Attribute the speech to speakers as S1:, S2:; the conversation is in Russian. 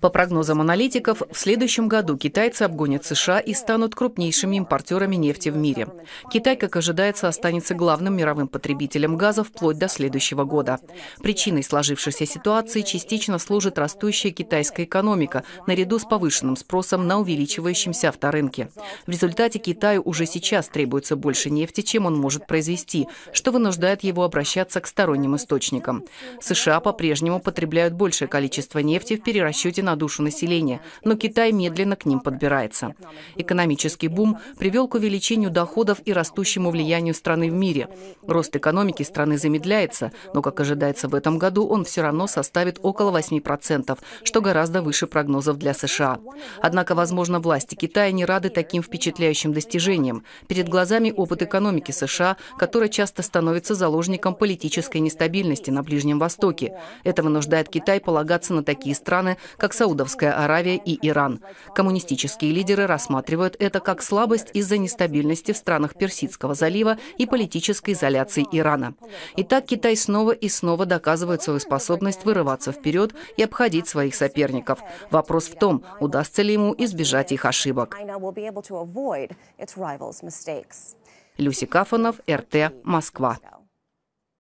S1: По прогнозам аналитиков, в следующем году китайцы обгонят США и станут крупнейшими импортерами нефти в мире. Китай, как ожидается, останется главным мировым потребителем газа вплоть до следующего года. Причиной сложившейся ситуации частично служит растущая китайская экономика наряду с повышенным спросом на увеличивающемся авторынке. В результате Китаю уже сейчас требуется больше нефти, чем он может произвести, что вынуждает его обращаться к сторонним источникам. США по-прежнему потребляют потребляют большее количество нефти в перерасчете на душу населения, но Китай медленно к ним подбирается. Экономический бум привел к увеличению доходов и растущему влиянию страны в мире. Рост экономики страны замедляется, но, как ожидается в этом году, он все равно составит около 8%, что гораздо выше прогнозов для США. Однако, возможно, власти Китая не рады таким впечатляющим достижениям. Перед глазами опыт экономики США, которая часто становится заложником политической нестабильности на Ближнем Востоке. Это вынуждает вынуждает Китай полагаться на такие страны, как Саудовская Аравия и Иран. Коммунистические лидеры рассматривают это как слабость из-за нестабильности в странах Персидского залива и политической изоляции Ирана. Итак, Китай снова и снова доказывает свою способность вырываться вперед и обходить своих соперников. Вопрос в том, удастся ли ему избежать их ошибок. Люси Кафанов, РТ, Москва.